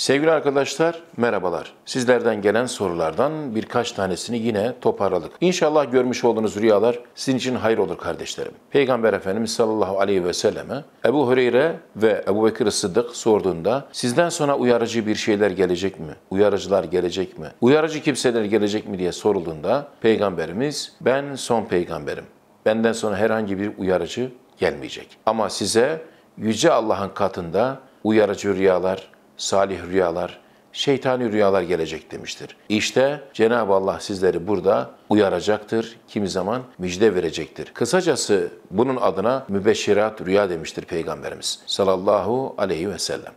Sevgili arkadaşlar, merhabalar. Sizlerden gelen sorulardan birkaç tanesini yine toparladık. İnşallah görmüş olduğunuz rüyalar sizin için hayır olur kardeşlerim. Peygamber Efendimiz sallallahu aleyhi ve selleme Ebu Hureyre ve Ebu Bekir Sıddık sorduğunda sizden sonra uyarıcı bir şeyler gelecek mi? Uyarıcılar gelecek mi? Uyarıcı kimseler gelecek mi diye sorulduğunda Peygamberimiz ben son peygamberim. Benden sonra herhangi bir uyarıcı gelmeyecek. Ama size Yüce Allah'ın katında uyarıcı rüyalar, salih rüyalar, şeytani rüyalar gelecek demiştir. İşte Cenab-ı Allah sizleri burada uyaracaktır, kimi zaman müjde verecektir. Kısacası bunun adına mübeşşirat rüya demiştir Peygamberimiz sallallahu aleyhi ve sellem.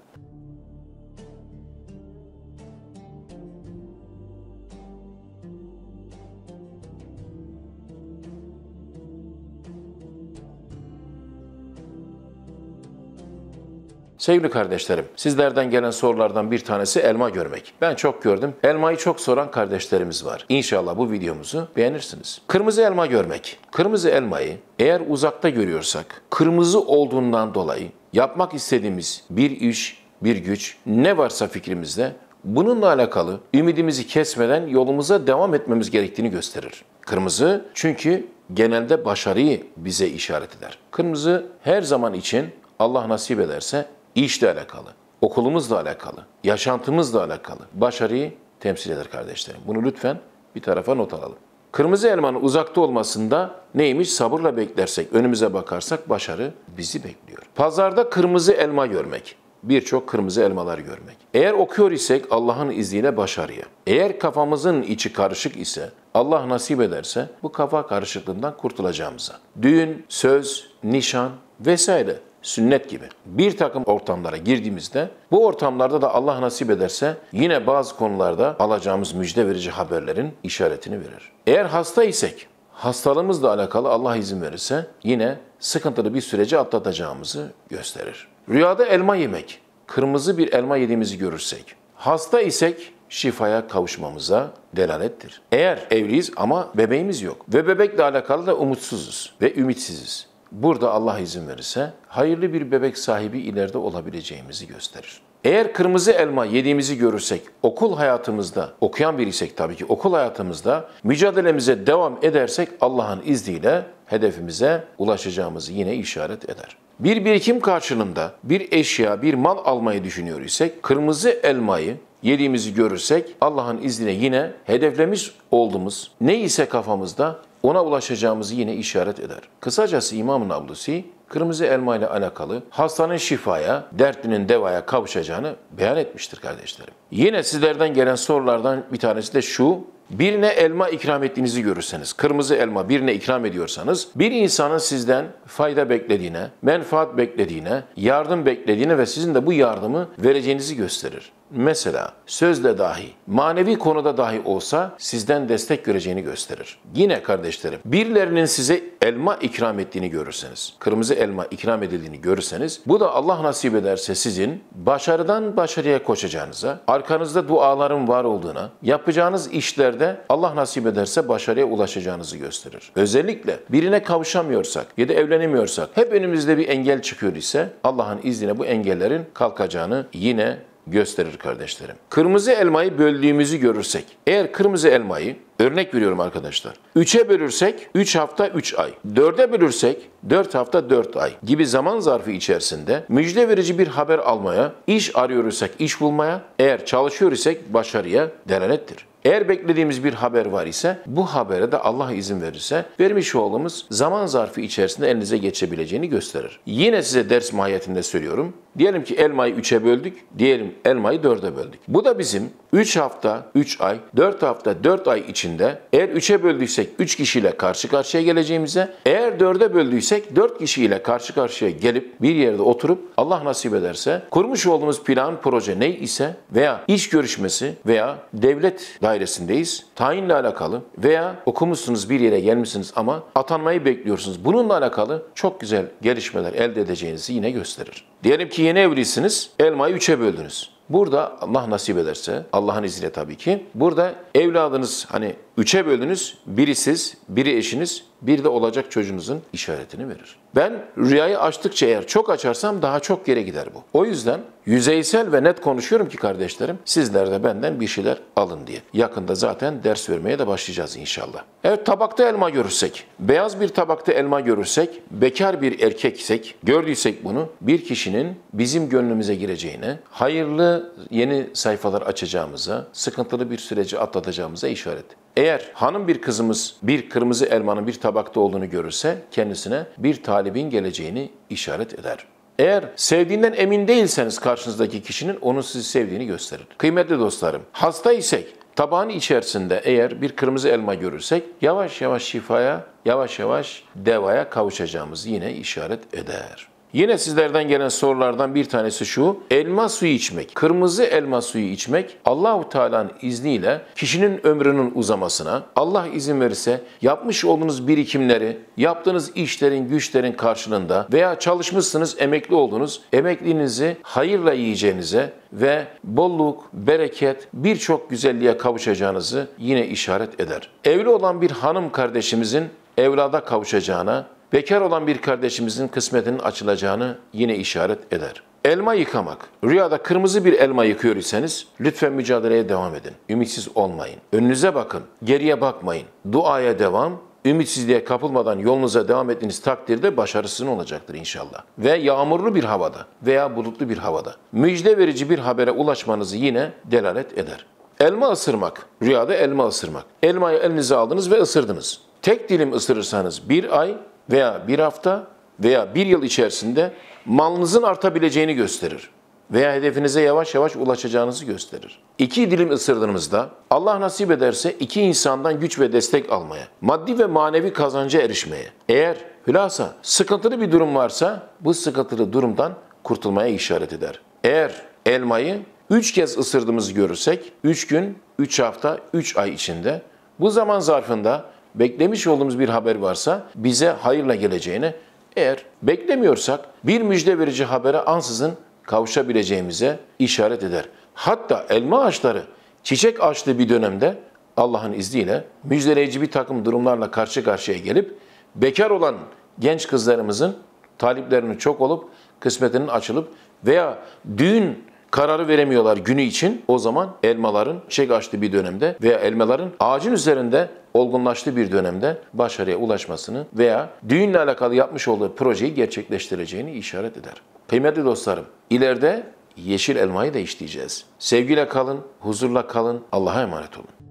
Sevgili kardeşlerim, sizlerden gelen sorulardan bir tanesi elma görmek. Ben çok gördüm. Elmayı çok soran kardeşlerimiz var. İnşallah bu videomuzu beğenirsiniz. Kırmızı elma görmek. Kırmızı elmayı eğer uzakta görüyorsak, kırmızı olduğundan dolayı yapmak istediğimiz bir iş, bir güç ne varsa fikrimizde bununla alakalı ümidimizi kesmeden yolumuza devam etmemiz gerektiğini gösterir. Kırmızı çünkü genelde başarıyı bize işaret eder. Kırmızı her zaman için Allah nasip ederse işle alakalı, okulumuzla alakalı, yaşantımızla alakalı başarıyı temsil eder kardeşlerim. Bunu lütfen bir tarafa not alalım. Kırmızı elmanın uzakta olmasında neymiş? Sabırla beklersek, önümüze bakarsak başarı bizi bekliyor. Pazarda kırmızı elma görmek. Birçok kırmızı elmalar görmek. Eğer okuyor isek Allah'ın izniyle başarıya. Eğer kafamızın içi karışık ise, Allah nasip ederse bu kafa karışıklığından kurtulacağımıza. Düğün, söz, nişan vesaire sünnet gibi. Bir takım ortamlara girdiğimizde bu ortamlarda da Allah nasip ederse yine bazı konularda alacağımız müjde verici haberlerin işaretini verir. Eğer hasta isek hastalığımızla alakalı Allah izin verirse yine sıkıntılı bir süreci atlatacağımızı gösterir. Rüyada elma yemek, kırmızı bir elma yediğimizi görürsek, hasta isek şifaya kavuşmamıza delalettir. Eğer evliyiz ama bebeğimiz yok ve bebekle alakalı da umutsuzuz ve ümitsiziz burada Allah izin verirse hayırlı bir bebek sahibi ileride olabileceğimizi gösterir. Eğer kırmızı elma yediğimizi görürsek, okul hayatımızda, okuyan biriysek tabii ki okul hayatımızda mücadelemize devam edersek Allah'ın izniyle hedefimize ulaşacağımızı yine işaret eder. Bir birikim karşılığında bir eşya, bir mal almayı düşünüyorsak kırmızı elmayı yediğimizi görürsek Allah'ın izniyle yine hedeflemiş olduğumuz Neyse kafamızda ona ulaşacağımızı yine işaret eder. Kısacası İmam Nablusi, kırmızı elma ile alakalı hastanın şifaya, dertlinin devaya kavuşacağını beyan etmiştir kardeşlerim. Yine sizlerden gelen sorulardan bir tanesi de şu, birine elma ikram ettiğinizi görürseniz, kırmızı elma birine ikram ediyorsanız, bir insanın sizden fayda beklediğine, menfaat beklediğine, yardım beklediğine ve sizin de bu yardımı vereceğinizi gösterir mesela sözle dahi, manevi konuda dahi olsa sizden destek göreceğini gösterir. Yine kardeşlerim, birilerinin size elma ikram ettiğini görürseniz, kırmızı elma ikram edildiğini görürseniz, bu da Allah nasip ederse sizin başarıdan başarıya koşacağınıza, arkanızda duaların var olduğuna, yapacağınız işlerde Allah nasip ederse başarıya ulaşacağınızı gösterir. Özellikle birine kavuşamıyorsak ya da evlenemiyorsak, hep önümüzde bir engel çıkıyor ise Allah'ın izniyle bu engellerin kalkacağını yine gösterir kardeşlerim. Kırmızı elmayı böldüğümüzü görürsek, eğer kırmızı elmayı Örnek veriyorum arkadaşlar. 3'e bölürsek 3 hafta 3 ay. 4'e bölürsek 4 hafta 4 ay gibi zaman zarfı içerisinde müjde verici bir haber almaya, iş arıyorsak iş bulmaya, eğer çalışıyor isek başarıya delalettir. Eğer beklediğimiz bir haber var ise bu habere de Allah izin verirse vermiş olduğumuz zaman zarfı içerisinde elinize geçebileceğini gösterir. Yine size ders mahiyetinde söylüyorum. Diyelim ki elmayı 3'e böldük, diyelim elmayı 4'e böldük. Bu da bizim 3 hafta, 3 ay, 4 hafta, 4 ay için içinde eğer 3'e böldüysek 3 kişiyle karşı karşıya geleceğimize, eğer 4'e böldüysek 4 kişiyle karşı karşıya gelip bir yerde oturup Allah nasip ederse kurmuş olduğumuz plan, proje ne ise veya iş görüşmesi veya devlet dairesindeyiz, tayinle alakalı veya okumuşsunuz bir yere gelmişsiniz ama atanmayı bekliyorsunuz. Bununla alakalı çok güzel gelişmeler elde edeceğinizi yine gösterir. Diyelim ki yeni evlisiniz, elmayı 3'e böldünüz. Burada Allah nasip ederse, Allah'ın izniyle tabii ki, burada evladınız hani Üçe bölünüz, biri siz, biri eşiniz, bir de olacak çocuğunuzun işaretini verir. Ben rüyayı açtıkça eğer çok açarsam daha çok yere gider bu. O yüzden yüzeysel ve net konuşuyorum ki kardeşlerim sizler de benden bir şeyler alın diye. Yakında zaten ders vermeye de başlayacağız inşallah. Evet tabakta elma görürsek, beyaz bir tabakta elma görürsek, bekar bir erkeksek, gördüysek bunu bir kişinin bizim gönlümüze gireceğine, hayırlı yeni sayfalar açacağımıza, sıkıntılı bir süreci atlatacağımıza işaret. Eğer hanım bir kızımız bir kırmızı elmanın bir tabakta olduğunu görürse kendisine bir talibin geleceğini işaret eder. Eğer sevdiğinden emin değilseniz karşınızdaki kişinin onun sizi sevdiğini gösterir. Kıymetli dostlarım, hasta isek Tabağın içerisinde eğer bir kırmızı elma görürsek yavaş yavaş şifaya, yavaş yavaş devaya kavuşacağımız yine işaret eder. Yine sizlerden gelen sorulardan bir tanesi şu. Elma suyu içmek, kırmızı elma suyu içmek Allahu Teala'nın izniyle kişinin ömrünün uzamasına, Allah izin verirse yapmış olduğunuz birikimleri, yaptığınız işlerin, güçlerin karşılığında veya çalışmışsınız, emekli oldunuz, emekliliğinizi hayırla yiyeceğinize, ve bolluk, bereket, birçok güzelliğe kavuşacağınızı yine işaret eder. Evli olan bir hanım kardeşimizin evlada kavuşacağına, bekar olan bir kardeşimizin kısmetinin açılacağını yine işaret eder. Elma yıkamak. Rüyada kırmızı bir elma yıkıyor iseniz lütfen mücadeleye devam edin. Ümitsiz olmayın. Önünüze bakın. Geriye bakmayın. Duaya devam. Ümitsizliğe kapılmadan yolunuza devam ettiğiniz takdirde başarısın olacaktır inşallah. Ve yağmurlu bir havada veya bulutlu bir havada müjde verici bir habere ulaşmanızı yine delalet eder. Elma ısırmak. Rüyada elma ısırmak. Elmayı elinize aldınız ve ısırdınız. Tek dilim ısırırsanız bir ay, veya bir hafta veya bir yıl içerisinde malınızın artabileceğini gösterir veya hedefinize yavaş yavaş ulaşacağınızı gösterir. İki dilim ısırdığınızda Allah nasip ederse iki insandan güç ve destek almaya, maddi ve manevi kazanca erişmeye. Eğer hülasa sıkıntılı bir durum varsa bu sıkıntılı durumdan kurtulmaya işaret eder. Eğer elmayı üç kez ısırdığımızı görürsek üç gün, üç hafta, üç ay içinde bu zaman zarfında beklemiş olduğumuz bir haber varsa bize hayırla geleceğini, eğer beklemiyorsak bir müjde verici habere ansızın kavuşabileceğimize işaret eder. Hatta elma ağaçları çiçek açtığı bir dönemde Allah'ın izniyle müjdeleyici bir takım durumlarla karşı karşıya gelip bekar olan genç kızlarımızın taliplerinin çok olup kısmetinin açılıp veya düğün kararı veremiyorlar günü için o zaman elmaların çiçek açtığı bir dönemde veya elmaların ağacın üzerinde olgunlaştığı bir dönemde başarıya ulaşmasını veya düğünle alakalı yapmış olduğu projeyi gerçekleştireceğini işaret eder. Kıymetli dostlarım, ileride yeşil elmayı da işleyeceğiz. Sevgiyle kalın, huzurla kalın, Allah'a emanet olun.